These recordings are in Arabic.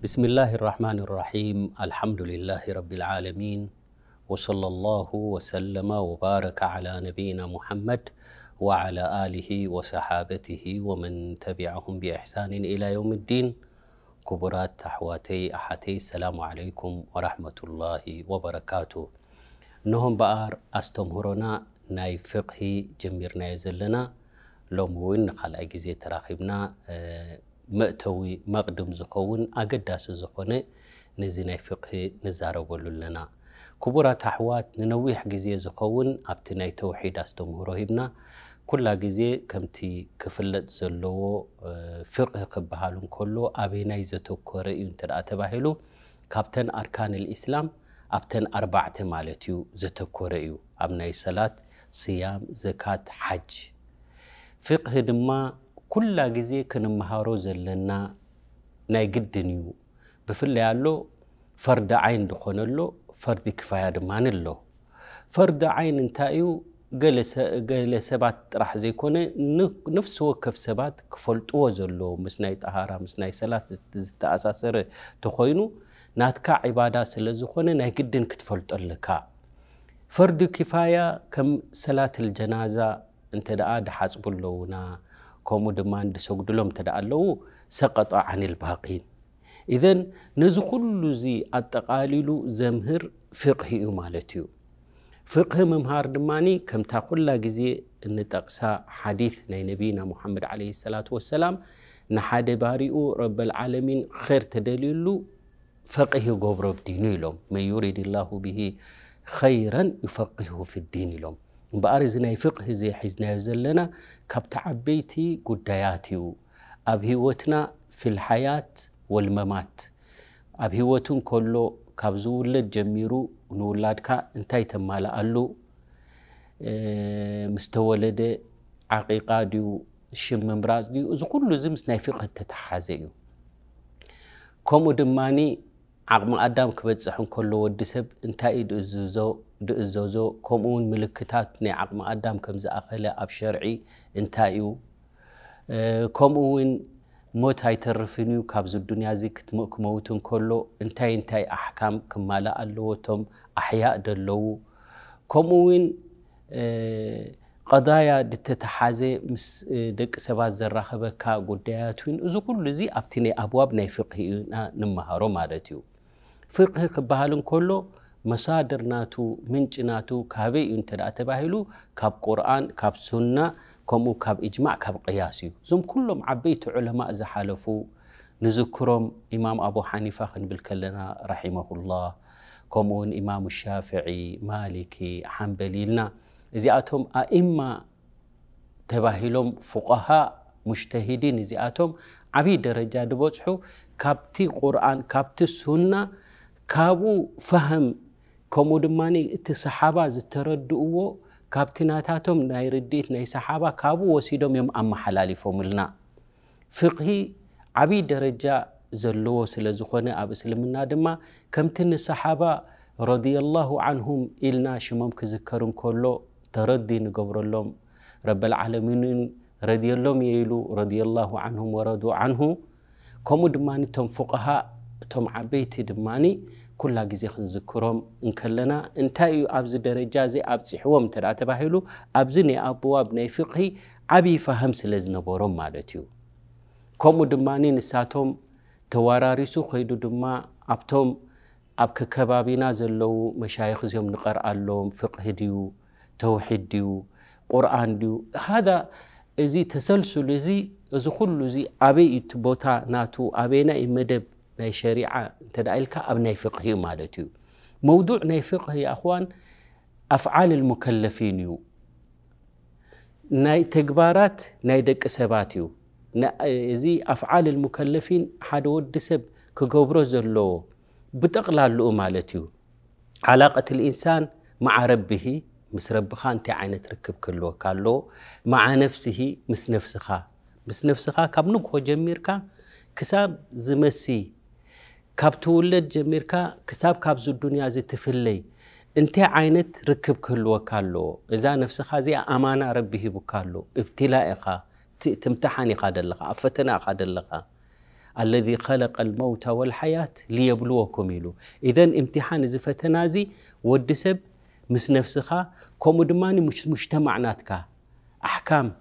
بسم الله الرحمن الرحيم الحمد لله رب العالمين وصلى الله وسلم وبارك على نبينا محمد وعلى آله وصحابته ومن تبعهم بإحسان إلى يوم الدين كبرات تحواتي أحاتي السلام عليكم ورحمة الله وبركاته نهم بآر أستمهرنا ناي فقه جميرنا يزلنا لوم ون خلق تراخبنا መእተዊ መቅድም ዝኸውን ኣገዳሲ ዝኾነ ነዚ ናይ ፍቅሂ ንዛረበሉ ኣለና ክቡራት ኣሕዋት ንነዊሕ ግዜ ዝኸውን ኣብቲ ናይ ተውሒድ ኣስተምህሮ ሂብና ኩላ ግዜ ከምቲ ክፍለጥ ዘለዎ ፍቅሂ ክበሃል እንከሎ ኣበይናይ ዘተኮረ እዩ እንተኣ ተባሂሉ ካብተን ኣርካን ልእስላም ኣብተን ኣርባዕተ ማለት እዩ ዘተኮረ እዩ ኣብ ናይ ሰላት ስያም ዘካት ሓጅ ፍቅሂ ድማ ኩላ ግዜ ክንምሃሮ ዘለና ናይ ግድን እዩ ብፍላይ ኣሎ ፈርዲ ዓይን ድኾነሎ ፈርዲ ክፋያ ድማ ኣሎ ፈርዲ ዓይን እንታይ እዩ ገለ ሰባት ጥራሕ ዘይኮነ ነፍሲ ወከፍ ሰባት ክፈልጥዎ ዘሎ ምስ ናይ ጠሃራ ምስ ናይ ሰላት ዝተኣሳሰረ ተኮይኑ ናትካ ዒባዳ ስለ ዝኾነ ናይ ግድን ክትፈልጦ ኣለካ ፈርዲ ክፋያ ከም ሰላት ልጀናዛ እንተ ደኣ ድሓፅቡ ኣለውና ከምኡ ድማ ንዲሰጉድሎም እንተ ኣለዉ ሰቐጠ ዓን ልባቂን እዘን ነዚ ኩሉ እዚ ኣጠቃሊሉ ዘምህር ፍቕሂ እዩ ማለት እዩ ፍቅሂ ምምሃር ድማኒ ከምታ ኩላ ግዜ እንጠቕሳ ሓዲث ናይ ነቢና ሙሓመድ ለ ሰላት ወሰላም ንሓደ ባሪኡ ረብልዓለሚን ር ተደልዩሉ ፈቂህ ገብሮ ዲኑ ኢሎም መን ዩሪድ ላሁ ብሂ ከይራ ይፈቂሁ ፊዲን ኢሎም እምበኣር እዚ ናይ ፍቕህ እዚ ሒዝናዮ ዘለና ካብቲ ዓበይቲ ጉዳያት እዩ ኣብ ሂወትና ፊልሓያት ወልመማት ኣብ ሂወት እንከሎ ካብ ዝውለድ ጀሚሩ ንውላድካ እንታይ ተማልኣሉ ምስ ተወለደ ዓቂቃ ድዩ ሽም ምምራፅ ድዩ እዚ ኩሉ እዚ ምስ ናይ ፍቕህ ተተሓሓዘ እዩ ከምኡ ድማኒ ዓቕሚ ኣዳም ክበፅሕ እንከሎ ወዲ ሰብ እንታይ እዩ ድእዝዞ ድእዘዞ ከምኡውን ምልክታት ናይ ዓቕሚ ኣዳም ከም ዝኣኸለ ኣብ ሸርዒ እንታይ እዩ ከምኡ ውን ሞት ኣይተርፍን እዩ ካብዚ ዱንያ እዚ ክመውት እንከሎ እንታይ እንታይ ኣሕካም ክማልእ ኣለዎ እቶም ኣሕያእ ደለዉ ከምኡ ውን ቀዳያ ድተተሓዘ ምስ ደቂ ሰባት ዘራኸበካ ጉዳያት እውን እዚ ኩሉ እዚ ኣብቲ ናይ ኣብዋብ ናይ ፍቅሂ ኢና ንመሃሮ ማለት እዩ ፍቅሂ ክበሃል እንከሎ መሳድር ናቱ ምንጭ ናቱ ካበይ እዩ እንተ ተባሂሉ ካብ ቁርኣን ካብ ሱና ከምኡ ካብ እጅማዕ ካብ ቅያስ እዩ እዞም ኩሎም ዓበይቲ ዑለማእ ዝሓለፉ ንዝክሮም ኢማም ኣቡ ሓኒፋ ክንብል ከለና ረሒመሁላህ ከምኡ ውን ኢማም ሻፍዒ ማሊኪ ሓንበሊ ኢልና እዚኣቶም ኣእማ ተባሂሎም ፉقሃ ሙሽተሂዲን እዚኣቶም ዓብይ ደረጃ ድበፅሑ ካብቲ ቁርኣን ካብቲ ሱና ካብኡ ፋህም ከምኡ ድማ እቲ ሰሓባ ዝተረድእዎ ካብቲናታቶም ናይ ርድኢት ናይ ሰሓባ ካብኡ ወሲዶም እዮም ኣመሓላሊፎምልና ፍቕሂ ዓብይ ደረጃ ዘለዎ ስለ ዝኾነ ኣብ እስልምና ድማ ከምቲ ንሰሓባ ረድየላሁ ዓንሁም ኢልና ሽሞም ክዝከር እንከሎ ተረዲ ንገብረሎም ረብልዓለሚንን ረድየሎም እየ ኢሉ ረድየላሁ ዓንሁም ወረዱ ዓንሁ ከምኡ ድማ እቶም ፉቕሃ እቶም ዓበይቲ ድማኒ ኩላ ግዜ ክንዝክሮም እንከለና እንታይ እዩ ኣብዚ ደረጃ እዚ ኣብፅሕዎም እንተ ተባሂሉ ኣብዚ ናይ ኣቦዋብ ናይ ፍቕሂ ዓብዪ ፋህም ስለ ዝነበሮም ማለት እዩ ከምኡ ድማኒ ንሳቶም ተወራሪሱ ኮይኑ ድማ ኣብቶም ኣብ ከባቢና ዘለው መሻይኽ እዚኦም ንቐርኣሎም ፍቕሂ ድዩ ተውሒድ ድዩ ቁርኣን ድዩ ሃዛ እዚ ተሰልስሉ እዚ እዚ ኩሉ እዚ ኣበይ እቲ ቦታ ናቱ ኣበይና እዩ መደብ ናይ ሸሪዓ እንተ ኢልካ ኣብ ናይ ፍቕሂ እዩ ማለት እዩ መውዱዕ ናይ ፍቕሂ ኣኽዋን ኣፍዓል ሙከለፊን እዩ ናይ ተግባራት ናይ ደቂ ሰባት እዩ እዚ ኣፍዓል ሙከለፊን ሓደ ወዲ ሰብ ክገብሮ ዘለዎ ብጠቕላልኡ ማለት እዩ ዓላቐት ልኢንሳን መዓ ረቢሂ ምስ ረቢኻ እንታይ ዓይነት ርክብ ክህልወካ ኣለዎ መዓ ነፍስሂ ምስ ነፍስኻ ምስ ነፍስኻ ካብ ንግሆ ጀሚርካ ክሳብ ዝመሲ كاب تولد جميركا كساب كاب زو الدنيا زي تفلي انت عينت ركب كل وكالو اذا نفس خازي امانه ربي هي بكالو ابتلاء خا تمتحني قاد لغا افتنا قاد لغا الذي خلق الموت والحياه ليبلوكم يلو اذا امتحان زي فتنازي ودسب مس نفس خا كومودماني مش مجتمع ناتكا احكام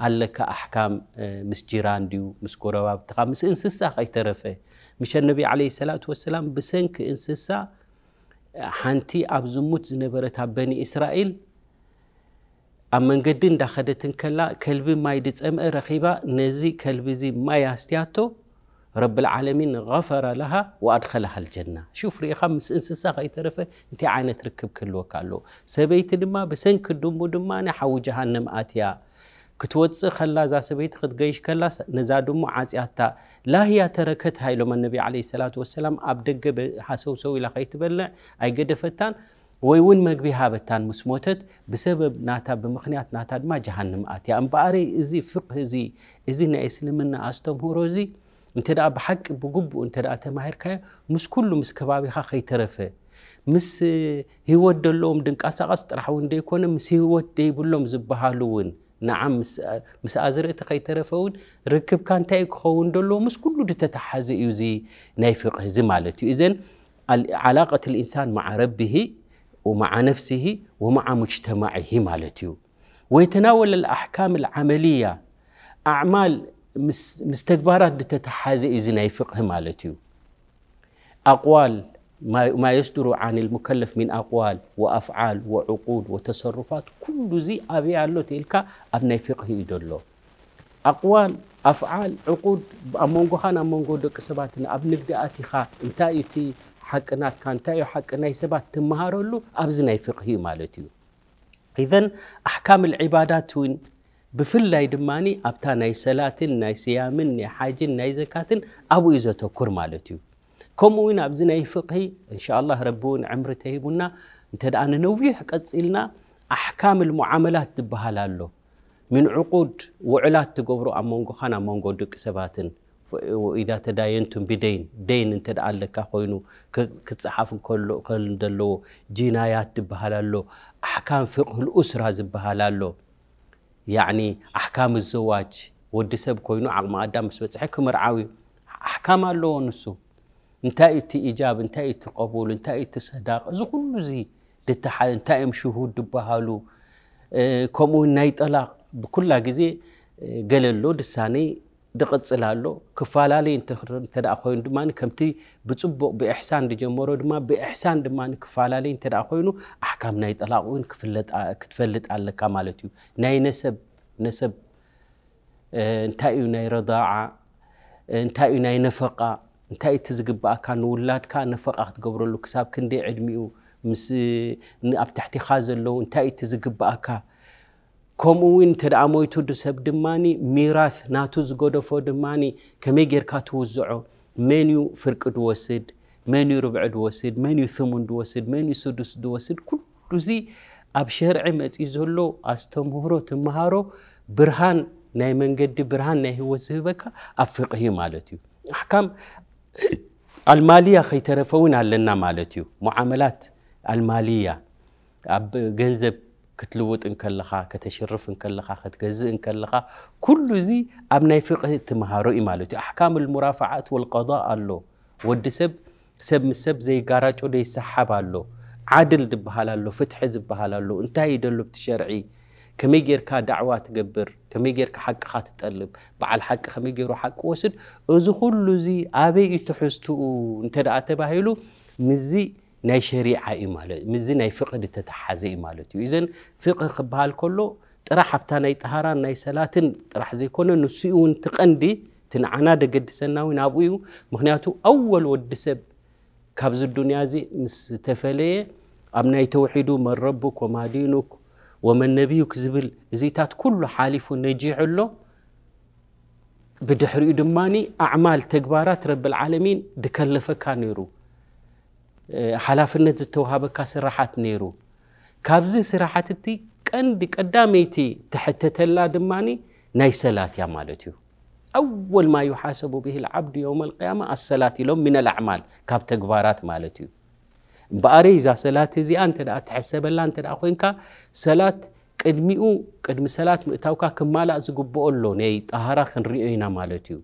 قال لك احكام مس جيران ديو مس كوراب مس انسسا خا يترفي مش النبي عليه الصلاة والسلام بسنك انسسا حانتي أبزموت زنبرتا بني إسرائيل أما نقدين داخدتن كلا كلبي ما يدت أم رخيبة نزي كلبي زي ما يستياتو رب العالمين غفر لها وأدخلها الجنة شوف ريخا مس انسسا غي ترفة انت عينة ركب كلو كالو سبيت دما بسنك دمو دما نحو جهنم آتيا كتوتسي خلا ذا سبيت خد جيش كلا نزادو مو لا هي تركت هاي لما النبي عليه الصلاة والسلام أبدق بحسو سوي لخيت بلع أي قد فتان ويون مقبي هابتان مسموتت بسبب ناتا بمخنيات ناتا ما جهنم آتي أم باري إزي فقه زي إزي نأسلمنا أستم هروزي انت دا بحق بقب انت دا تماهر كايا مس كله مس كبابي خا خي ترفه مس هيود دلوم دنك أساقس ترحون دي كونا مس هيود دي بلوم زبها لون نعم مس مس آزر إتقي ترفون ركب كان تايك خون دلو مس كله دي تتحز يوزي نيفق زمالتي إذن علاقة الإنسان مع ربه ومع نفسه ومع مجتمعه مالتيو ويتناول الأحكام العملية أعمال مس مستكبرات دي تتحز يوزي نيفق مالتيو أقوال ما يصدر عن المكلف من أقوال وأفعال وعقود وتصرفات كل زي أبي على تلك أبن فقه يدلو أقوال أفعال عقود أمونغو هان أمونغو دك سباتنا أبنك خا انتايو تي حقنات كان تايو حقنا سبات تمهارولو أبزنا فقه مالتيو إذن أحكام العبادات وين بفላይ دماني أبتا ناي ሰላትን ناي ስያምን ناي ሓጅን ناي ዘካትን أبو እዩ ዘተኩር ማለት كموي نابزنا يفقهي إن شاء الله ربون عمرته يبونا أنت أنا نويح قتصيلنا أحكام المعاملات تبهالا له من عقود وعلات تقبرو أمونغو خانا مونغو دك سباتن وإذا تداينتم بدين دين أنت قال لك أخوينو كتصحاف كل كل دلو جنايات تبهالا له أحكام فقه الأسرة تبهالا له يعني أحكام الزواج ودسب كوينو عقم أدام بس بتحكم رعاوي أحكام الله نسو እንታይ እቲ እጃብ እንታይ እቲ ቀቡል እንታይ እቲ ሰዳቅ እዚ ኩሉ እዚ ድተሓ እንታይ እዮም ሽሁድ ዝበሃሉ ከምኡውን ናይ ጠላቅ ብኩላ ግዜ ገለሎ ድሳነይ ድቕፅል ኣሎ ክፈላለዩ እተ ኮይኑ ድማ ከምቲ ብፅቡቅ ብእሕሳን ድጀመሮ ድማ ብእሕሳን ድማ ክፈላለዩ እተ ኮይኑ ኣሕካም ናይ ጠላቅ እውን ክትፈልጥ ኣለካ ማለት እዩ ናይ ነሰብ ነሰብ እንታይ እዩ ናይ ረዳዓ እንታይ እዩ ናይ ነፈቃ እንታይ እቲ ዝግባእካ ንውላድካ ነፈቃ ክትገብረሉ ክሳብ ክንደይ ዕድሚኡ ምስ ኣብ ታሕቲኻ ዘለዉ እንታይ እቲ ዝግባእካ ከምኡ እውን እንተደኣ ሞይቱ ዱሰብ ድማ ሚራት ናቱ ዝገደፎ ድማ ከመይ ጌርካ ትውዝዖ መንዩ ፍርቂ ድወስድ መንዩ ርብዒ ድወስድ መንዩ ስሙን ድወስድ መንዩ ስዱስ ድወስድ ኩሉ እዚ ኣብ ሸርዒ መፂ ዘሎ ኣስተምህሮ ትምሃሮ ብርሃን ናይ መንገዲ ብርሃን ናይ ህወት ዝህበካ ኣብ ፍቕሂ ማለት እዩ ኣሕካም المالية خي ترفون لنا مالتيو معاملات المالية أب جنزب كتلوت إن كلخا كتشرف إن كلخا كتجز إن كلخا كل زي أب نيفق تمهارو مالتيو أحكام المرافعات والقضاء الله والدسب سب سب زي جارج ولا يسحب الله عدل دبها بهالله فتح زب بهالله انتهي دلو بتشرعي كميجر كدعوات قبر ከመይ ጌርካ ሓቅኻ ትጠልብ በዓል ሓቂ ከመይ ገይሩ ሓቂ ወስድ እዚ ኩሉ እዚ ኣበይ እዩ ትሕዝትኡ እንተ ደኣ ተባሂሉ ምዚ ናይ ሸሪዓ እዩ ማለት እዩ ምዚ ናይ ፍቕዲ ተተሓዘ እዩ ማለት እዩ እዘን ፍቕህ ክበሃል ከሎ ጥራሕ ኣብታ ናይ ጠሃራን ናይ ሰላትን ጥራሕ ዘይኮነ ንሱ እውን ትቐንዲ ትንዓና ደገድሰናዊ ናብኡ እዩ ምክንያቱ ኣወል ወዲሰብ ካብዚ ዱንያ እዚ ምስ ተፈለየ ኣብ ናይ ተውሒዱ መን ረቡክ ወማዲኑክ ومن نبيك زبل زيتات كل حالف نجيح له بدحر يدماني أعمال تكبارات رب العالمين دكلفك نيرو حلاف النجز توهابك سراحات نيرو كابزي سراحات التي كندك قداميتي تحت تلا دماني ناي سلات يا مالتيو أول ما يحاسب به العبد يوم القيامة السلات لهم من الأعمال كاب تكبارات مالتيو እምበኣረ እዛ ሰላት እዚኣ እንተ ትሐሰበላ እንተ ኮይንካ ሰላት ቅድሚኡ ቅድሚ ሰላት ምእታውካ ክማላእ ዝግብኦ ኣሎ ናይ ጣሃራ ክንሪኦ ኢና ማለት እዩ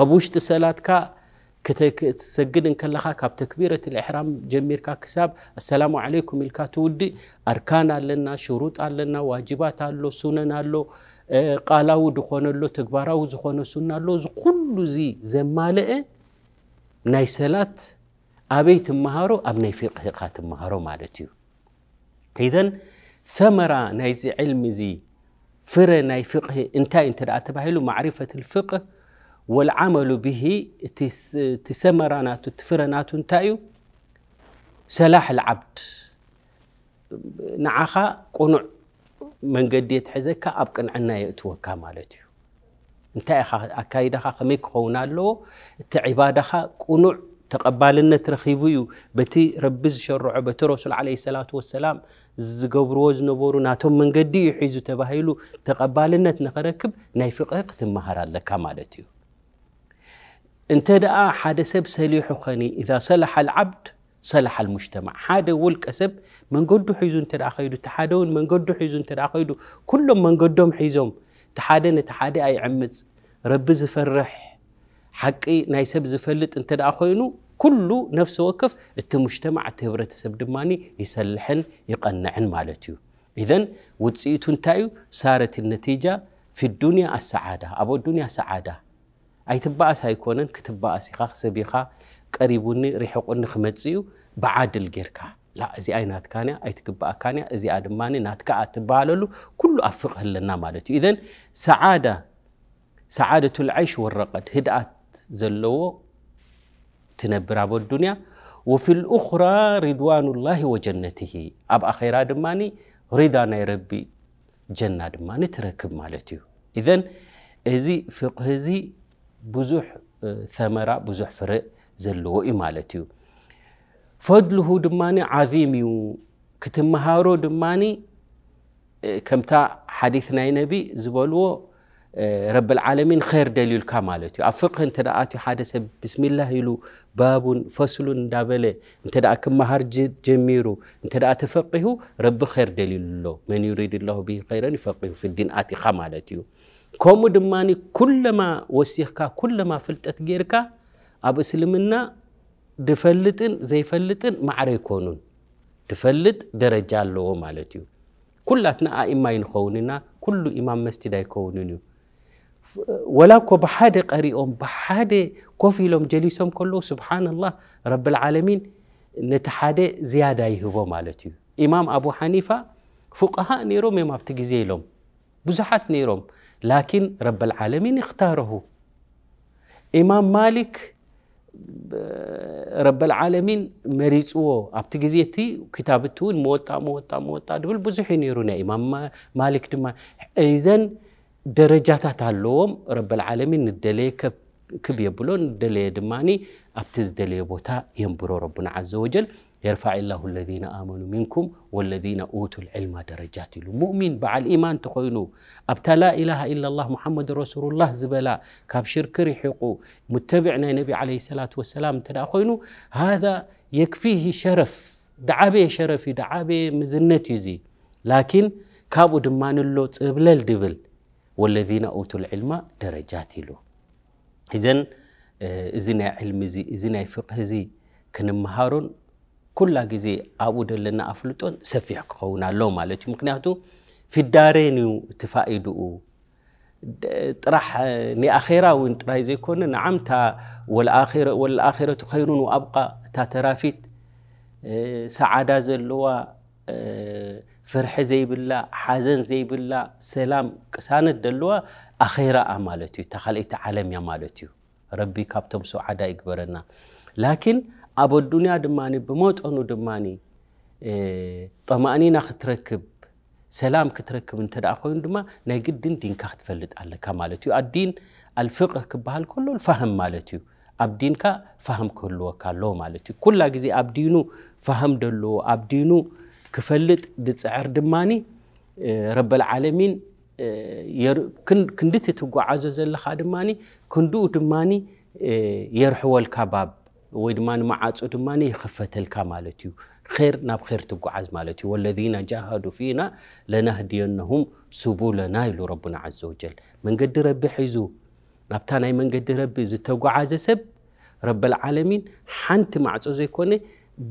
ኣብ ውሽጢ ሰላትካ ክትሰግድ እንከለኻ ካብ ተክቢረት ልእሕራም ጀሚርካ ክሳብ ኣሰላሙ ዓለይኩም ኢልካ ትውድእ ኣርካን ኣለና ሽሩጥ ኣለና ዋጅባት ኣሎ ሱነን ኣሎ ቃላዊ ድኾነሎ ተግባራዊ ዝኾነ ሱና ኣሎ እዚ ኩሉ እዚ ዘማልአ ናይ ሰላት أبي تمهارو أبني في قيقات تمهارو مالتيو إذن ثمرة نايز علم زي فر ناي فقه انتاي انت تبهيلو معرفة الفقه والعمل به تسمرة ناتو تفرى انتايو سلاح العبد نعها قنع من قد حزك أبقى عنا يأتوكا مالتيو اخا أكايدها خميك خونالو التعبادها قنع تقبالنت رخيبيو بتي ربز شرع بتي عليه الصلاة والسلام زقبر وزن بورو من قدي حيزو تبهيلو تقبالنت نخركب نايفقق تمهار الله كمالتيو انت دعا حدا سب سليحو خاني إذا صلح العبد صلح المجتمع هذا هو الكسب من قدو حيزون ترى خيدو تحادون من قدو حيزون ترى خيدو كلهم من قدوم حيزوم تحادن تحادي أي عمز ربز فرح حقي ناي سب زفلت انت دا خوينو كله نفس وقف التمجتمع تبرت سب دماني يسلحن يقنعن مالتي إذن وتسيتون تايو صارت النتيجة في الدنيا السعادة أبو الدنيا سعادة أي تبقى أسهاي كونن كتبقى يخاخ سبيخا قريبوني ريحقوني خمتزيو بعادل جيركا لا ازي اي نات كانيا اي تكبا كانيا ازي ادماني نات كا اتبالو كل افق لنا مالتي اذا سعاده سعاده العيش والرقد هدات زلو تنبر ابو وفي الاخرى رضوان الله وجنته اب اخيرا دماني رضانا ربي جنة دماني تركب مالتي اذا ازي فقه ازي بزح ثمرة بزح فرق زلو اي مالتي فضله دماني عظيم كتمهارو دماني كمتا حديثنا نبي زبلو رب العالمين خير دليل كمالت يو أفقه أنت دعات حادث بسم الله يلو باب فصل دابله أنت دعك مهر جميرو أنت دعات فقهه رب خير دليل الله من يريد الله به خيرا يفقهه في الدين آتي خمالت يو كم دماني كلما وسيخك كلما فلتت غيرك أب إسلامنا دفلتن زي فلتن معريكونون دفلت درجة الله مالت كلاتنا أئمة ينخوننا كل إمام مسجد يكونون ولا كو بحاده قريኦም بحاደ ኮፍ ኢሎም ጀሊሶም ከለዉ ስብሓናላህ ረብልዓለሚን ነቲ ሓደ ዝያዳ ይህቦ ማለት እዩ ኢማም አቡ ሓኒፋ ፉقሃ ነይሮም እዮም ኣብቲ ግዜ ኢሎም ብዙሓት ነይሮም ላኪን ረብልዓለሚን እኽታረሁ ኢማም ማሊክ ረብልዓለሚን መሪፅዎ ኣብቲ ግዜ እቲ ክታብቲ እውን መወጣ መወጣ መወጣ ድብል ብዙሕ እዩ ነይሩ ናይ ኢማም ማሊክ ድማ እዘን درجاتات هالوم رب العالمين ندلي كب يبلون ندلي دماني أبتز دلي بوتا ينبرو ربنا عز وجل يرفع الله الذين آمنوا منكم والذين أوتوا العلم درجات المؤمن بعد الإيمان تخينو أبتا لا إله إلا الله محمد رسول الله زبلا كابشر كريحقو متبعنا النبي عليه الصلاة والسلام تدا هذا يكفيه شرف دعابي شرفي دعابي مزنتي زي لكن كابو دمان اللوت إبلال دبل ወለዚነ ኡቱል ዕልማ ደረጃት ኢሉ እዘን እዚ ናይ ዕልሚ እዚ እዚ ናይ ፍቅህ እዚ ክንመሃሮን ኩላ ግዜ ኣብኡ ዘለና ኣፍልጦን ሰፊሕ ክኸውን ኣሎ ማለት እዩ ምክንያቱ ፊዳሬን እዩ ትፋኢድኡ ጥራሕ ንኣኼራ እውን ጥራይ ዘይኮነ ንዓምታ ወልኣኼረቱ ኸይሩን ወኣብቃ እታ ተራፊት ሰዓዳ ዘለዋ فرح زيبلا حزن زيبلا سلام كسانت دلوا أخيرا تخلي تعلم يا مالتي ربي كابتم عدا إكبرنا لكن أبو الدنيا دماني بموت أنو دماني طمأنينة ክትረክብ سلام ክትረክብ እንተ ኮይኑ ድማ ናይ ግድን دين ክትፈልጥ ኣለካ ማለት እዩ ኣዲን ኣልፍቅህ ክበሃል ከሎ ፋህም ማለት እዩ ኣብ ዲንካ ፋህም ክህልወካ ኣለዎ ማለት እዩ ኩላ ግዜ ኣብ ክፈልጥ ድፅዕር ድማኒ ረበልዓለሚን ክንዲ ትጓዓዞ ዘለኻ ድማኒ ክንድኡ ድማኒ የርሕወልካ ባብ ወይ ድማ ማዓፁ ድማ ይኽፈተልካ ማለት እዩ ር ናብ ር ትጓዓዝ ማለት እዩ ወለذና ጃሃዱ ፊና ለናህድየነሁም ስቡለና ኢሉ ረቡና ዘ ወጀል መንገዲ ረቢ ሒዙ ናብታ ናይ መንገዲ ረቢ ዝተጓዓዘ ሰብ ረበልዓለሚን ሓንቲ ማዕፆ ዘይኮነ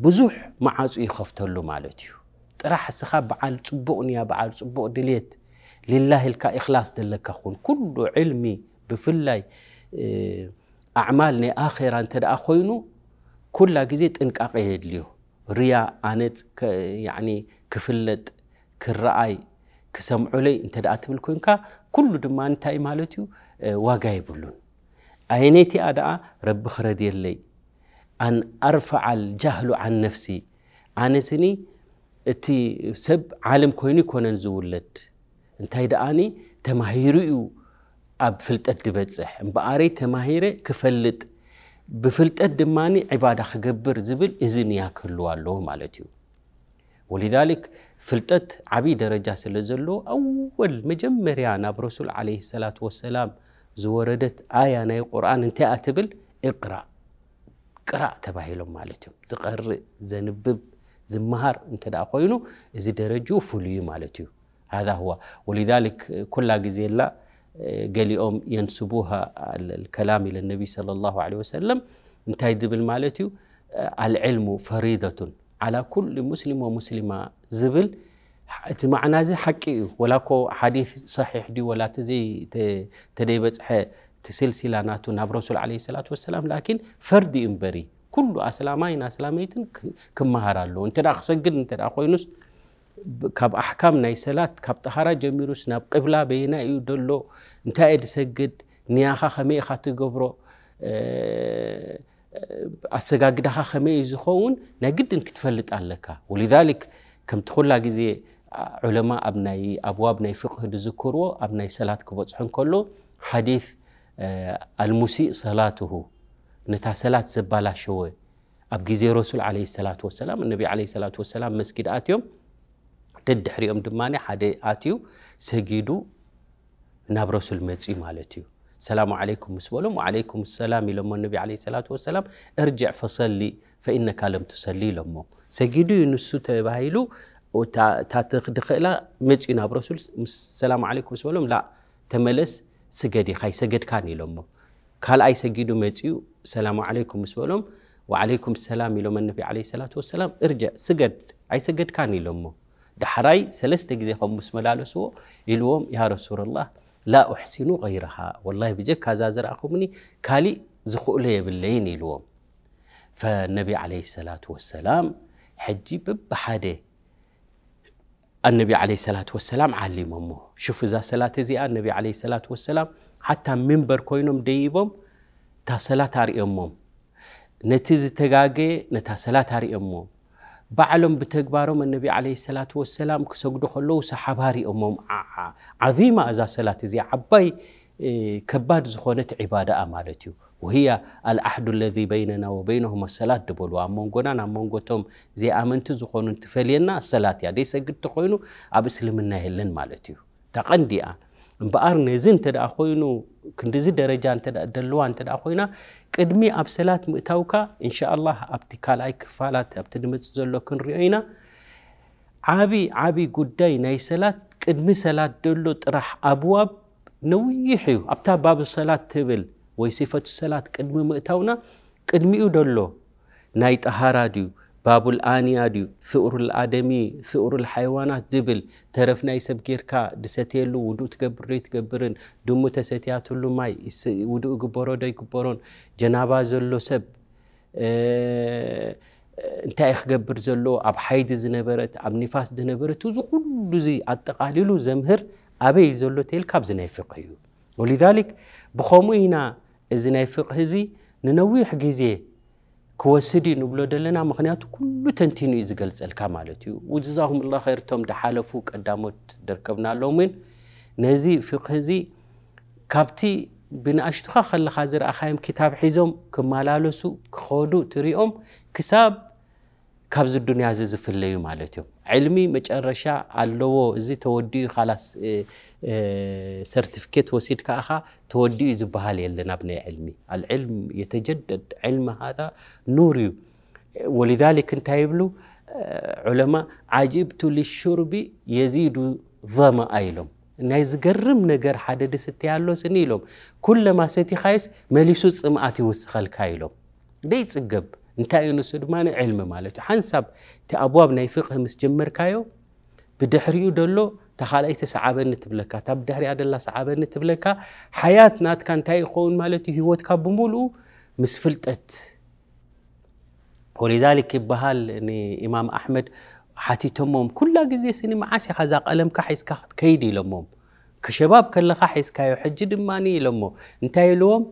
ብዙሕ ማዓፁ ይኸፍተሉ ማለት እዩ ጥራሕ እስኻ በዓል ፅቡቕ ንያ በዓል ፅቡቕ ድልት ልላህ ኢልካ እክላስ ዘለካ ኹን ኩሉ ዕልሚ ብፍላይ ኣዕማል ናይ ኣኼራ እንተ ደኣ ኮይኑ ኩላ ግዜ ጥንቃቐ የድልዩ ርያ ኣነፅ ክፍለጥ ክረኣይ ክሰምዑለይ እንተ ደኣ ትብል ኮይንካ ኩሉ ድማ እንታይ ማለት እዩ ዋጋ ይብሉን ኣይነቲኣ ደኣ ረቢ ክረድየለይ ኣን ኣርፈዓል ጃህሉ ዓን ነፍሲ ኣነስኒ እቲ ሰብ ዓለም ኮይኑ ይኮነን ዝውለድ እንታይ ደኣኒ ተማሂሩ እዩ ኣብ ፍልጠት ዝበፅሕ እምበኣረይ ተማሂረ ክፈልጥ ብፍልጠት ድማኒ ዕባዳ ክገብር ዝብል እዚ ንያ ክህልዋ ኣለዎ ማለት እዩ ولذلك ፍልጠት ዓብይ ደረጃ ስለ ዘለዎ ኣወል መጀመርያ ናብ ረሱል ለ ሰላት ወሰላም ዝወረደት ኣያ ናይ ቁርኣን እንታይ እያ ትብል እቅራእ ቅራእ ተባሂሎም ማለት እዮም ዝቐርእ ዘንብብ زمهر انت دا قوينو ازي درجو فوليو مالتيو هذا هو ولذلك كل جزيلا قالي أم ينسبوها الكلام إلى النبي صلى الله عليه وسلم انت دبل مالتيو العلم فريضة على كل مسلم ومسلمة زبل معنى زي حقي ولاكو حديث صحيح دي ولا تزي تدي بتح تسلسلة ناتو عليه الصلاة والسلام لكن فردي إمبري كله أسلامين أسلاميتن كم مهارة له أنت راح سجل أنت راح خوينوس كاب أحكام ناي سلات كاب تهارة جميروس ناب قبلة بينا يدلو أنت عيد سجل نياخا خمي خاتي قبرو أسجاق دها خمي يزخون نجد إنك تفلت عليك ولذلك كم تقول لك زي علماء أبناي أبواب أبناي فقه ذكروا أبناي سلات كبوت حن كله حديث المسيء صلاته نتا سلات زبالا شو ابغي رسول عليه الصلاه والسلام النبي عليه الصلاه والسلام مسجد اتيوم تد حريوم دماني حد اتيو سجدو ناب رسول ميتسي مالتيو السلام عليكم مسبولم وعليكم السلام لما النبي عليه الصلاه والسلام ارجع فصلي فانك لم تصلي لما سجدو ينسو تبايلو وتاتخد خلا ميتسي ناب رسول السلام عليكم مسبولم لا تملس سجدي خاي سجد كاني لما قال اي سجدو ميتسيو سلام عليكم مسبولهم وعليكم السلام يلوم النبي عليه الصلاة والسلام ارجع سجد أي سجد كان يلومه دحراي سلست جزيه خمس ملالسو يلوم يا رسول الله لا أحسن غيرها والله بجك هذا زرع خمني كالي زخوله بالليين يلوم فالنبي عليه الصلاة والسلام حجي ببحادة النبي عليه الصلاة والسلام علم أمه شوف إذا صلاة زي النبي عليه الصلاة والسلام حتى منبر كوينهم ديبهم تاسلات ሰላት ኣርእዮሞም ነቲ ዝተጋገየ ነታ ሰላት ኣርእዮሞም ባዕሎም ብተግባሮም እነቢ ለ ሰላት ወሰላም ክሰግዱ ከለዉ ሰሓባ ርእዮሞም ዓዓ ዓዚማ እዛ ሰላት እዚ ዓባይ ከባድ ዝኾነት ዒባዳኣ ማለት وهي الأحد الذي بيننا وبينهم الصلاة دبلوا أمونغونا أمونغوتهم زي أمنت زخون تفلينا الصلاة يا دي سجد تقولوا أب النهيلن مالتيو تقندي أنا እምበኣር ነዚ እንተደኣ ኮይኑ ክንዲዚ ደረጃ ደለዋ እንተኣ ኮይና ቅድሚ ኣብ ሰላት ምእታውካ እንሻ ላ ኣብቲ ካልኣይ ክፋላት ኣብቲ ድምፅ ዘሎ ክንሪኦ ኢና ዓብ ዓብ ጉዳይ ናይ ሰላት ቅድሚ ሰላት ደሎ ጥራሕ ኣብዋብ ነዊሕ እዩ ኣብታ ባብ ሰላት ትብል ወይ ሲፈቱ ሰላት ቅድሚ ምእታውና ቅድሚኡ ደሎ ናይ ጠሃራ ድዩ باب الآنياديو ثؤر الآدمي ثؤر الحيوانات زبل ترفنا يسبكيركا دستيلو ودو تقبري تقبرن دمو تستياتلو ماي ودو قبرو داي قبرون جنابا زلو سب እንታይ ክገብር ዘሎ ኣብ ሓይዲ ዝነበረት ኣብ ኒፋስ ዝነበረት እዚ ኩሉ እዚ ኣጠቃሊሉ ዘምህር ኣበይ ዘሎ ተልካ ኣብዚ ናይ ፍቅህ እዩ ወሊዛሊክ ብከምኡ ኢና እዚ ናይ كوسدي نبلو دلنا مخنياتو كله تنتينو يزقلصلك مالتيو وجزاهم الله خير توم دحالفو قداموت دركبنا لومين نزي فقه زي كابتي بناشتخا خلخا زر اخايم كتاب حيزوم كمالالسو كخودو تريوم كساب كابز الدنيا زي زفليو مالتيو علمي مجرشة علوه زي تودي خلاص سيرتيفيكيت وسيد كأخا تودي زبهال اللي نبني علمي العلم يتجدد علم هذا نوري ولذلك انت يبلو علماء عجبت للشرب يزيد ظما ايلم ناي زغرم نجر حدا دست يالو سنيلم كلما ستي خايس مليسو صمات يوسخلك ايلم دي እንታይ እዩ ንሱ ድማ ዕልሚ ማለት እዩ ሓንሳብ እቲ ኣብዋብ ናይ ፍቕህ ምስ ጀመርካዮ ብድሕሪኡ ደሎ እታ ካልኣይቲ ሰዓበኒ ትብለካ እታ ብድሕሪያ ደላ ሰዓበኒ ትብለካ ሓያት ናትካ እንታይ ይኸውን ማለት እዩ ሂወትካ ብምሉኡ ምስ ፍልጠት ወሊዛሊክ ይበሃል ንኢማም ኣሕመድ ሓቲቶሞም ኩላ ግዜ ስኒ መዓስ ኢኻ ዛቐለምካ ሒዝካ ክትከይድ ኢሎሞም ክሸባብ ከለካ ሒዝካዮ ሕጂ ድማኒ ኢሎሞ እንታይ ኢልዎም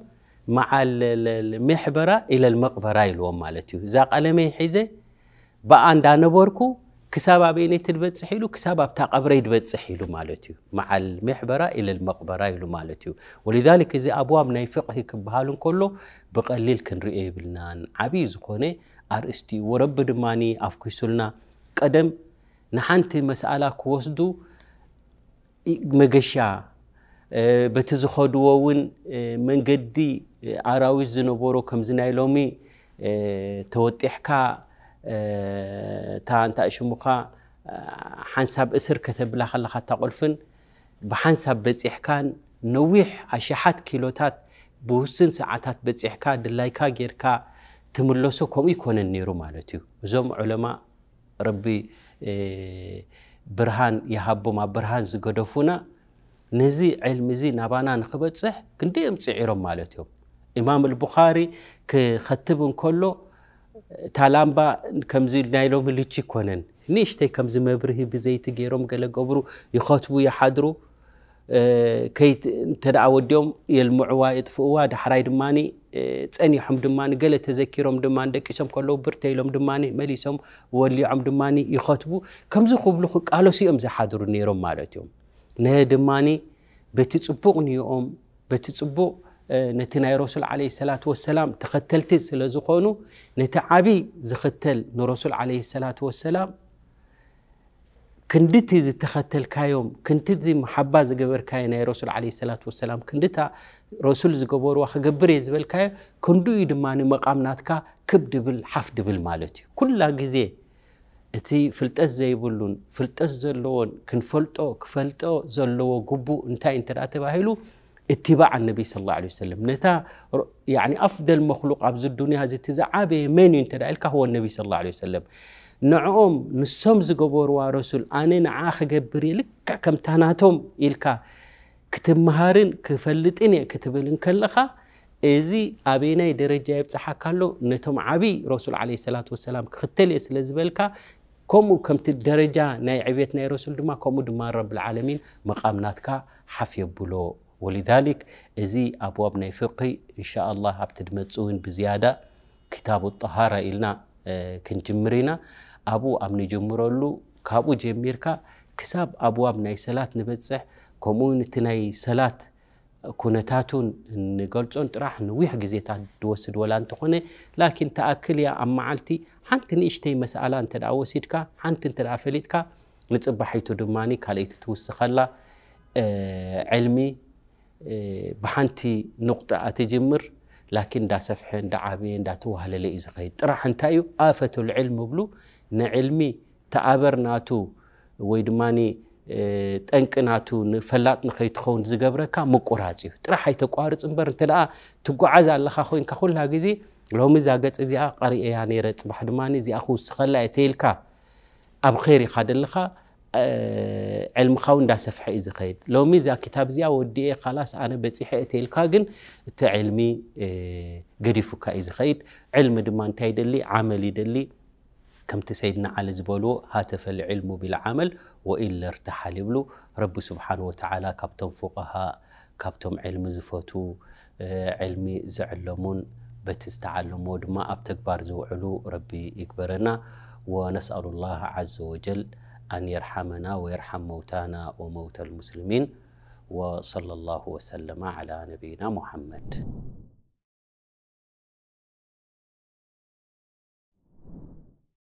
مع المحبرة إلى المقبرة يلوم مالتيو إذا قلمي حيزة بقان عندنا بوركو كسابة بيني تلبت سحيلو كسابة بتاع قبري تبتس سحيلو مالتيو مع المحبرة إلى المقبرة يلو مالتيو ولذلك إذا أبواب نيفقه كبهالون كله بقليل كن رئيه بلنان عبيز كوني أرستي ورب دماني أفكسلنا قدم نحنتي مسألة كوسدو مجشا በቲ ዝኸድዎ እውን መንገዲ ኣራዊት ዝነበሮ ከምዚ ናይ ሎሚ ተወጢሕካ እታ እንታይ ሽሙካ ሓንሳብ እስር ከተብላ ከለካ እታቆልፍን ብሓንሳብ በፂሕካን ነዊሕ ኣሸሓት ኪሎታት ብውስን ሰዓታት በፂሕካ ድላይካ ጌርካ ትምለሶ ከምኡ ይኮነን ነይሩ ማለት እዩ እዞም ዑለማ ረቢ ብርሃን ይሃቦም ኣብ ብርሃን ዝገደፉና نزي علم زي نبانا نخبت صح كندي أمس عيرم مالت يوم إمام البخاري كخطب كله تعلم با كم زي نايلوم اللي تشي كونن نيش تي كم زي مبره بزيت غيرهم قال قبرو يخاطبوا يحضروا كي تدعى وديهم يلمعوا يطفئوا دحرايد ماني تاني حمد دماني قال تذكرهم دمان دكشم كله برتيلهم دماني مليسهم واللي عم دماني يخاطبوا كم زي خبلو قالوا سي أمزح حضروا نيرهم مالت يوم ንድማኒ በቲ ፅቡቕ ንኦም በቲ ፅቡቕ ነቲ ናይ ረሱል ለ ሰላት ወሰላም ተኸተልቲ ስለ ዝኾኑ ነቲ ዓብይ ዝኽተል ንረሱል ለ ሰላት ወሰላም ክንዲቲ ዝተኸተልካዮም ክንዲቲ መሓባ ዝገበርካዮ ናይ ረሱል ለ ሰላት ወሰላም ክንዲታ ረሱል ዝገበርዋ ክገብር እየ ዝበልካዮ ክንዱ እዩ ድማ ንመቃምናትካ ክብ ድብል ሓፍ ድብል ማለት እዩ ኩላ ግዜ እቲ ፍልጠት ዘይብሉን ፍልጠት ዘለዎን ክንፈልጦ ክፈልጦ ዘለዎ ጉቡእ እንታይ እንተ ተባሂሉ اتباع النبي صلى الله عليه وسلم نتا يعني أفضل مخلوق أبز الدنيا هذه تزعابه من ينتدع لك هو النبي صلى الله عليه وسلم نعوم نسوم زقبور ورسول أنا نعاخ قبري لك كم تاناتهم إلك كتب مهارن كفلتني كتبلن كلخا እዚ ኣበይናይ ደረጃ የብፅሓካሎ ነቶም ዓብይ ረሱል ዓለ ሰላት ወሰላም ክኽተል እየ ስለ ዝበልካ كومو كمت الدرجة ناي عبيت ناي رسول دما كومو دما رب العالمين مقام ناتكا حفي بلو ولذلك ازي أبواب ناي فقه إن شاء الله أبتدمتسوين بزيادة كتاب الطهارة إلنا آه، كنجمرينا أبو أم نجمرولو كابو جميركا كساب أبواب ناي سلات نبتسح كومو نتناي سلات كونتاتون نقلتون راح نويح جزيتا دوس ولا انت خوني لكن تأكل يا أم عالتي حانت نيشتي مسألة انت الأوسيدكا حانت انت الأفليتكا نتصبحي تدماني كالي تتوسخلا آه علمي آه بحانتي نقطة أتجمر لكن دا سفحين دا عابين دا توهل لي إزغيد راح انتايو آفة العلم بلو نعلمي تأبرناتو ويدماني ጠንቅናቱ ፈላጥ ንከይትኸውን ዝገብረካ ምቁራፅ እዩ ጥራሕ ኣይተቋርፅ እምበር እንተ ትጓዓዝ ኣለካ ኮይንካ ኩላ ግዜ ሎሚ እዛ ገፅ እዚኣ ቀሪአያ ነይረ ፅባሕ ድማ እዚኣ ክውስኸላ እተይልካ ኣብ ኸይር ኢኻ ደለኻ ዕልምኻ ው እንዳሰፍሐ እዩ ዝኸይድ ሎሚ እዛ ክታብ እዚኣ ወዲአ ካላስ ኣነ በፂሐ እተይልካ ግን እቲ ዕልሚ ገዲፉካ እዩ ዝኸይድ ዕልሚ ድማ እንታይ ይደሊ ዓመል ይደሊ ከምቲ ሰይድና ዓሊ ዝበልዎ ሃተፈ ልዕልሙ ብልዓመል ወኢለ ርትሓል ይብሉ ረቢ ስብሓን ወተዓላ ካብቶም ፉقሃ ካብቶም ዕልሚ ዝፈቱ ዕልሚ ዘዕለሙን በቲ ዝተዓለምዎ ድማ ኣብ ተግባር ዝውዕሉ ረቢ ይግበረና ወነስአሉ ላه ዘ ወጀል أن يرحمنا ويرحم موتانا وموتى المسلمين وصلى الله وسلم على نبينا محمد